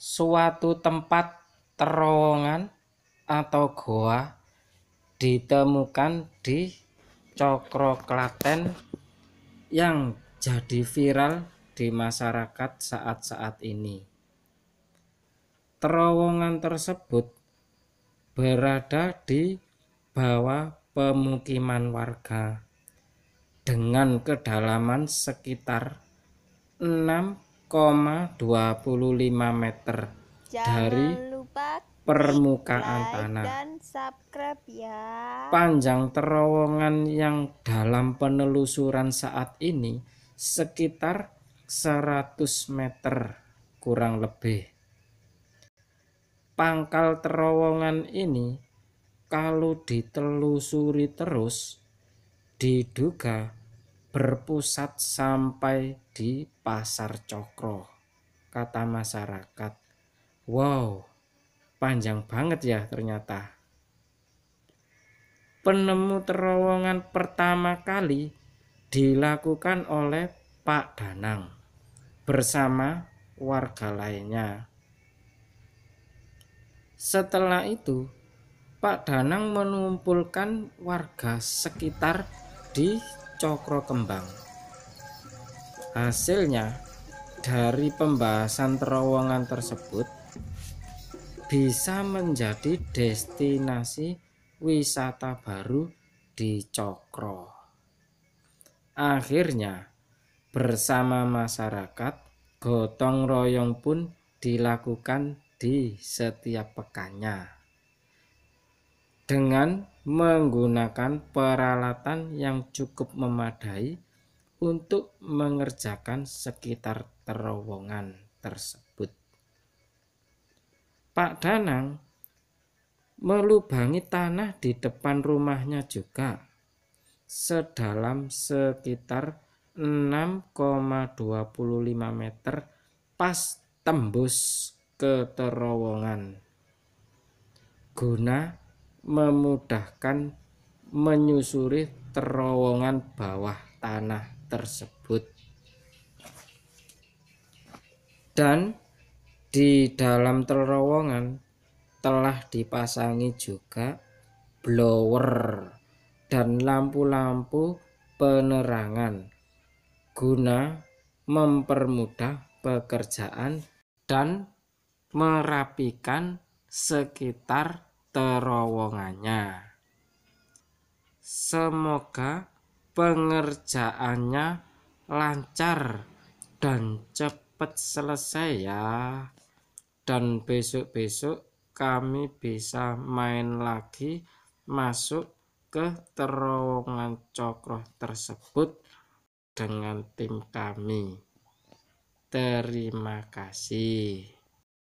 Suatu tempat terowongan atau goa ditemukan di Cokro Klaten yang jadi viral di masyarakat saat-saat ini. Terowongan tersebut berada di bawah pemukiman warga dengan kedalaman sekitar 6,25 meter Jangan dari lupa permukaan like tanah. Dan subscribe ya. Panjang terowongan yang dalam penelusuran saat ini sekitar 100 meter kurang lebih. Pangkal terowongan ini kalau ditelusuri terus diduga berpusat sampai di pasar cokro kata masyarakat wow panjang banget ya ternyata penemu terowongan pertama kali dilakukan oleh Pak Danang bersama warga lainnya setelah itu Pak Danang menumpulkan warga sekitar di cokro kembang. Hasilnya dari pembahasan terowongan tersebut bisa menjadi destinasi wisata baru di Cokro. Akhirnya bersama masyarakat gotong royong pun dilakukan di setiap pekannya dengan menggunakan peralatan yang cukup memadai untuk mengerjakan sekitar terowongan tersebut. Pak Danang melubangi tanah di depan rumahnya juga sedalam sekitar 6,25 meter pas tembus ke terowongan guna memudahkan menyusuri terowongan bawah tanah tersebut. Dan di dalam terowongan telah dipasangi juga blower dan lampu-lampu penerangan guna mempermudah pekerjaan dan merapikan sekitar terowongannya. Semoga pengerjaannya lancar dan cepat selesai ya. Dan besok-besok kami bisa main lagi masuk ke terowongan Cokro tersebut dengan tim kami. Terima kasih.